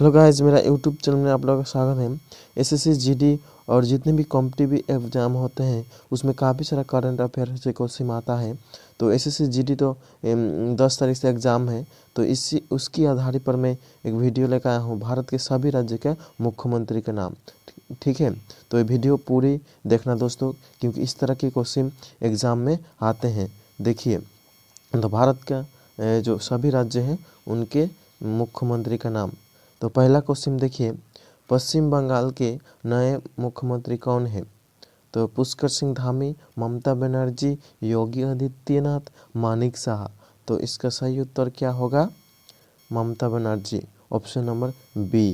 hello guys मेरा YouTube channel में आप लोगों का स्वागत है एसएससी जीडी और जितने भी कॉम्पिटिटिव एग्जाम होते हैं उसमें काफ़ी सारा करंट अफेयर से क्वेश्चन आता है तो एसएससी जीडी तो दस तारीख से एग्ज़ाम है तो इसी उसकी आधार पर मैं एक वीडियो लेकर आया हूँ भारत के सभी राज्य के मुख्यमंत्री के नाम ठीक है तो ये वीडियो पूरी देखना दोस्तों क्योंकि इस तरह के क्वेश्चन एग्ज़ाम में आते हैं देखिए तो भारत का जो सभी राज्य हैं उनके मुख्यमंत्री का नाम तो पहला क्वेश्चन देखिए पश्चिम बंगाल के नए मुख्यमंत्री कौन है तो पुष्कर सिंह धामी ममता बनर्जी योगी आदित्यनाथ मानिक शाह तो इसका सही उत्तर क्या होगा Mamata Banerjee option number B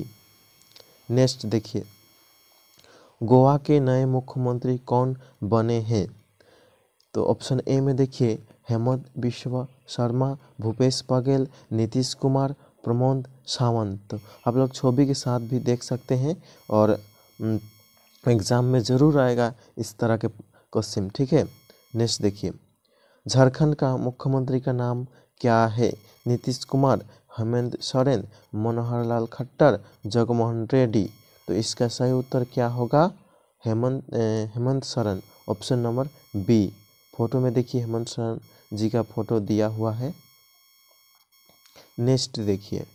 next देखिए गोवा के नए मुख्यमंत्री कौन बने हैं तो ऑप्शन ए में देखिए हेमंत विश्व शर्मा भूपेश बघेल नीतीश कुमार प्रमोद सावंत आप लोग छवि के साथ भी देख सकते हैं और एग्ज़ाम में ज़रूर आएगा इस तरह के क्वेश्चन ठीक है नेक्स्ट देखिए झारखंड का मुख्यमंत्री का नाम क्या है नीतीश कुमार हेमंत सोरेन मनोहर लाल खट्टर जगमोहन रेड्डी तो इसका सही उत्तर क्या होगा Hemant Hemant Soren option number B photo में देखिए हेमंत सोरेन जी का फोटो दिया हुआ है नेक्स्ट देखिए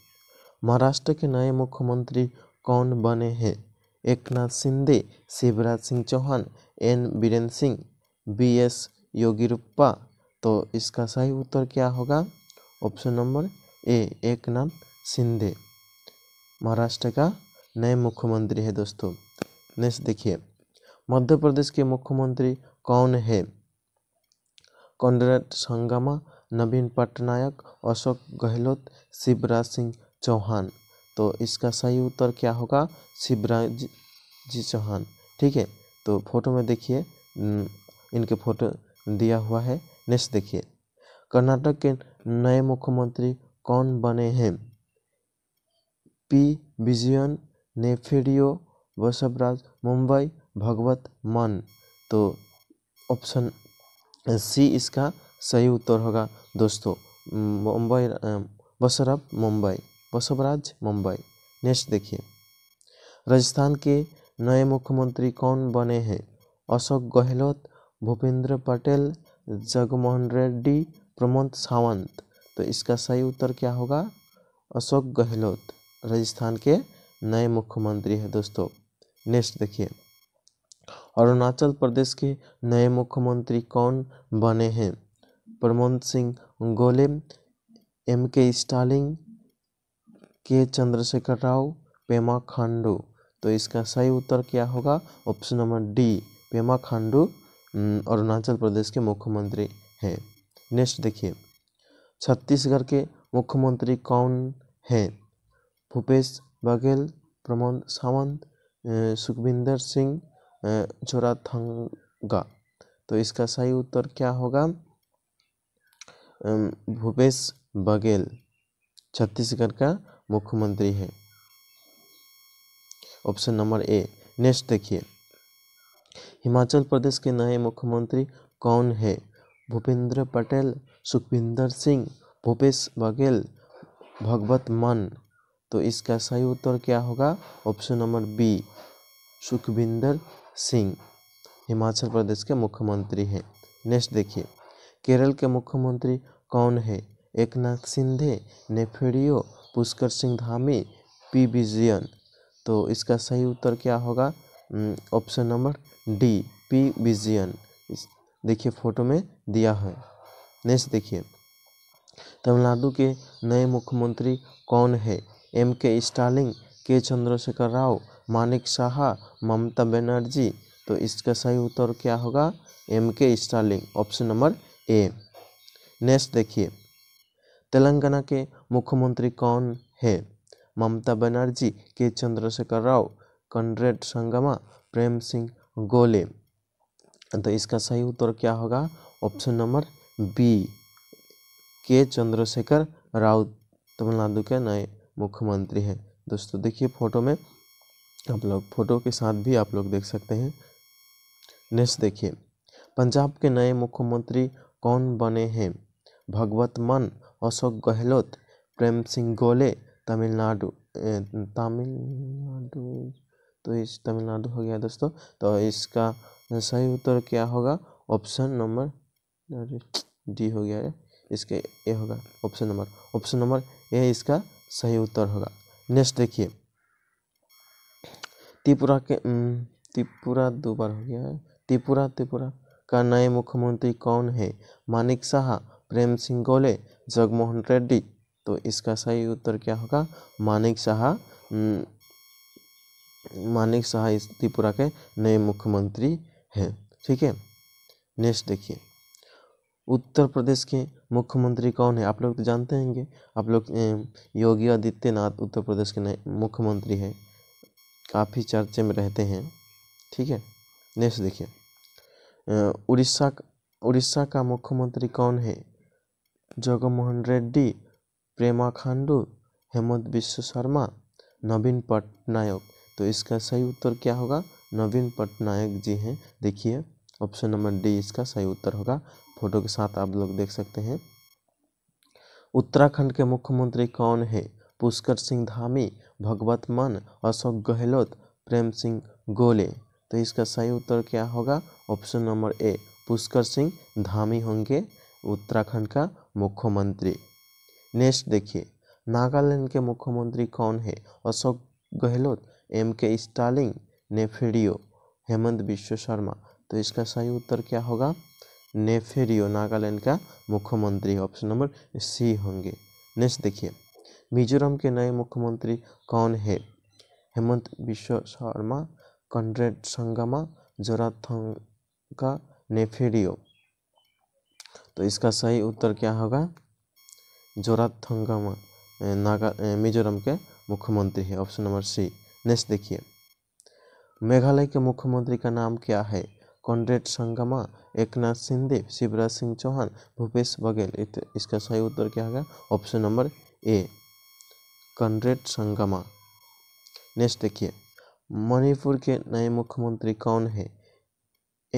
महाराष्ट्र के नए मुख्यमंत्री कौन बने हैं Eknath Shinde Shivraj Singh Chouhan N Biren Singh B S Yediyurappa तो इसका सही उत्तर क्या होगा option number A Eknath Shinde Maharashtra का नए मुख्यमंत्री है दोस्तों नेक्स्ट देखिए मध्य प्रदेश के मुख्यमंत्री कौन है कॉन्ड्रेट संगमा नवीन पटनायक अशोक गहलोत शिवराज सिंह चौहान तो इसका सही उत्तर क्या होगा शिवराज जी चौहान ठीक है तो फोटो में देखिए इनके फोटो दिया हुआ है नेक्स्ट देखिए कर्नाटक के नए मुख्यमंत्री कौन बने हैं पी विजयन नेफेडियो बसवराज मुंबई भगवत मन तो ऑप्शन सी इसका सही उत्तर होगा दोस्तों मुंबई बसरफ मुंबई बसवराज मुंबई नेक्स्ट देखिए राजस्थान के नए मुख्यमंत्री कौन बने हैं अशोक गहलोत भूपेंद्र पटेल जगमोहन रेड्डी प्रमोद सावंत तो इसका सही उत्तर क्या होगा अशोक गहलोत राजस्थान के नए मुख्यमंत्री हैं दोस्तों नेक्स्ट देखिए अरुणाचल प्रदेश के नए मुख्यमंत्री कौन बने हैं प्रमोद सिंह गोले एम के स्टालिंग के चंद्रशेखर राव पेमा खांडू तो इसका सही उत्तर क्या होगा option number D Pema Khandu Arunachal Pradesh के मुख्यमंत्री हैं नेक्स्ट देखिए छत्तीसगढ़ के मुख्यमंत्री कौन हैं भूपेश बघेल प्रमोद सावंत सुखविंदर सिंह चोराथंगा तो इसका सही उत्तर क्या होगा भूपेश बघेल छत्तीसगढ़ का मुख्यमंत्री है ऑप्शन नंबर ए नेक्स्ट देखिए हिमाचल प्रदेश के नए मुख्यमंत्री कौन है भूपेंद्र पटेल सुखविंदर सिंह भूपेश बघेल भगवत मान तो इसका सही उत्तर क्या होगा option number B Sukhvinder Singh Himachal Pradesh के मुख्यमंत्री हैं नेक्स्ट देखिए केरल के मुख्यमंत्री कौन है एक नाथ सिंधे नेफेडियो पुष्कर सिंह धामी पी विजयन तो इसका सही उत्तर क्या होगा option number D P Vijayan देखिए फोटो में दिया है नेक्स्ट देखिए तमिलनाडु के नए मुख्यमंत्री कौन है एम के स्टालिंग के चंद्रशेखर राव मानिक शाह ममता बनर्जी तो इसका सही उत्तर क्या होगा M K Stalin option number A next देखिए तेलंगाना के मुख्यमंत्री कौन हैं ममता बनर्जी के चंद्रशेखर राव कनरेड संगमा प्रेम सिंह गोले तो इसका सही उत्तर क्या होगा ऑप्शन नंबर बी के चंद्रशेखर राव तमिलनाडु के नए मुख्यमंत्री हैं दोस्तों देखिए फोटो में आप लोग फोटो के साथ भी आप लोग देख सकते हैं नेक्स्ट देखिए पंजाब के नए मुख्यमंत्री कौन बने हैं भगवत मान अशोक गहलोत प्रेम सिंह गोले तमिलनाडु तमिलनाडु तो इस तमिलनाडु हो गया दोस्तों तो इसका सही उत्तर क्या होगा ऑप्शन नंबर डी हो गया है इसके ए होगा option number option number A इसका सही उत्तर होगा नेक्स्ट देखिए त्रिपुरा के त्रिपुरा दो बार हो गया है त्रिपुरा त्रिपुरा का नए मुख्यमंत्री कौन है मानिक शाह प्रेम सिंह गोले जगमोहन रेड्डी तो इसका सही उत्तर क्या होगा मानिक शाह हम्म, मानिक शाह इस त्रिपुरा के नए मुख्यमंत्री हैं ठीक है नेक्स्ट देखिए उत्तर प्रदेश के मुख्यमंत्री कौन है आप लोग तो जानते होंगे आप लोग योगी आदित्यनाथ उत्तर प्रदेश के नए मुख्यमंत्री हैं काफ़ी चर्चे में रहते हैं ठीक है नेक्स्ट देखिए उड़ीसा उड़ीसा का मुख्यमंत्री कौन है जगमोहन रेड्डी प्रेमा खांडू हेमंत विश्व शर्मा नवीन पटनायक तो इसका सही उत्तर क्या होगा नवीन पटनायक जी हैं देखिए ऑप्शन नंबर डी इसका सही उत्तर होगा फोटो के साथ आप लोग देख सकते हैं उत्तराखंड के मुख्यमंत्री कौन है पुष्कर सिंह धामी भगवत मान अशोक गहलोत प्रेम सिंह गोले तो इसका सही उत्तर क्या होगा option number A Pushkar Singh Dhami होंगे उत्तराखंड का मुख्यमंत्री नेक्स्ट देखिए नागालैंड के मुख्यमंत्री कौन है अशोक गहलोत एम के स्टालिंग नेफेडियो हेमंत विश्व शर्मा तो इसका सही उत्तर क्या होगा नेफेरियो नागालैंड का मुख्यमंत्री ऑप्शन नंबर सी होंगे नेक्स्ट देखिए मिजोरम के नए मुख्यमंत्री कौन है हेमंत विश्व शर्मा कंड्रेड संगमा का नेफेडियो तो इसका सही उत्तर क्या होगा जोराथंगम नागा मिजोरम के मुख्यमंत्री है ऑप्शन नंबर सी नेक्स्ट देखिए मेघालय के मुख्यमंत्री का नाम क्या है कॉन्ड्रेट संगमा एकनाथ सिंहदेव शिवराज सिंह चौहान भूपेश बघेल इसका सही उत्तर क्या होगा option number A Conrad Sangma next देखिए मणिपुर के नए मुख्यमंत्री कौन है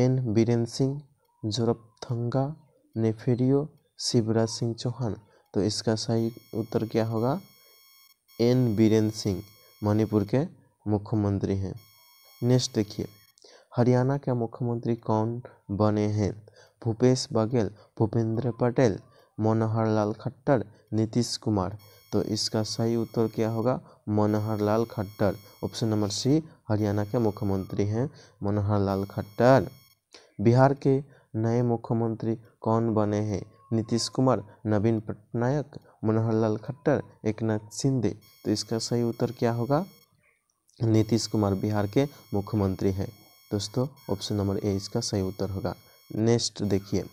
एन बीरेन्द्र सिंह जोरपथंगा नेफेरियो शिवराज सिंह चौहान तो इसका सही उत्तर क्या होगा एन बीरेन सिंह मणिपुर के मुख्यमंत्री हैं नेक्स्ट देखिए हरियाणा के मुख्यमंत्री कौन बने हैं भूपेश बघेल भूपेंद्र पटेल मनोहर लाल खट्टर नीतीश कुमार तो इसका सही उत्तर क्या होगा Manohar Lal Khattar option number C Haryana के मुख्यमंत्री हैं मनोहर लाल खट्टर बिहार के नए मुख्यमंत्री कौन बने हैं नीतीश कुमार नवीन पटनायक मनोहर लाल खट्टर एक नाथ शिंदे तो इसका सही उत्तर क्या होगा नीतीश कुमार बिहार के मुख्यमंत्री हैं दोस्तों ऑप्शन नंबर ए इसका सही उत्तर होगा नेक्स्ट देखिए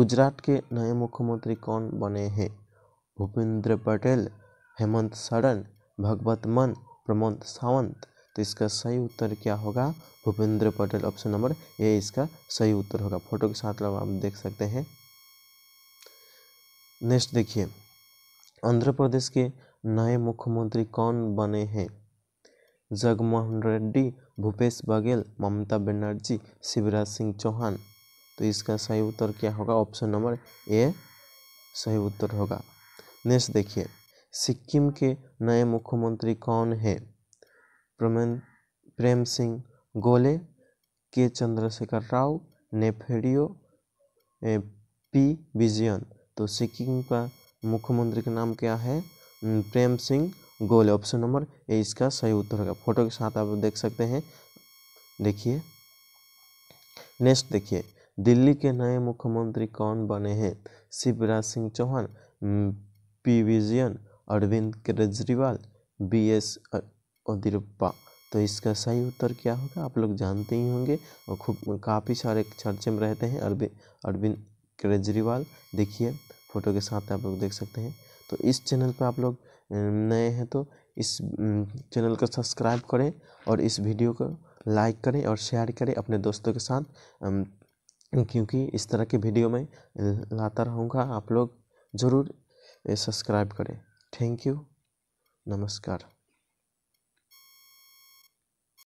गुजरात के नए मुख्यमंत्री कौन बने हैं भूपेंद्र पटेल हेमंत सरन भगवत मन प्रमोद सावंत तो इसका सही उत्तर क्या होगा Bhupendra Patel option number A इसका सही उत्तर होगा फोटो के साथ आप देख सकते हैं नेक्स्ट देखिए आंध्र प्रदेश के नए मुख्यमंत्री कौन बने हैं जगमोहन रेड्डी भूपेश बघेल ममता बनर्जी शिवराज सिंह चौहान तो इसका सही उत्तर क्या होगा ऑप्शन नंबर ए सही उत्तर होगा नेक्स्ट देखिए सिक्किम के नए मुख्यमंत्री कौन हैं प्रमन प्रेम सिंह गोले के चंद्रशेखर राव नेफेडियो पी विजयन तो सिक्किम का मुख्यमंत्री का नाम क्या है प्रेम सिंह गोले ऑप्शन नंबर ए इसका सही उत्तर होगा फोटो के साथ आप देख सकते हैं देखिए नेक्स्ट देखिए दिल्ली के नए मुख्यमंत्री कौन बने हैं Shivraj Singh Chouhan P Vijayan Arvind Kejriwal B S और तो इसका सही उत्तर क्या होगा आप लोग जानते ही होंगे और खूब काफ़ी सारे चर्चे में रहते हैं अरविंद अरविंद केजरीवाल देखिए फ़ोटो के साथ आप लोग देख सकते हैं तो इस चैनल पर आप लोग नए हैं तो इस चैनल को सब्सक्राइब करें और इस वीडियो को लाइक करें और शेयर करें अपने दोस्तों के साथ क्योंकि इस तरह के वीडियो में लाता रहूँगा आप लोग ज़रूर सब्सक्राइब करें थैंक यू नमस्कार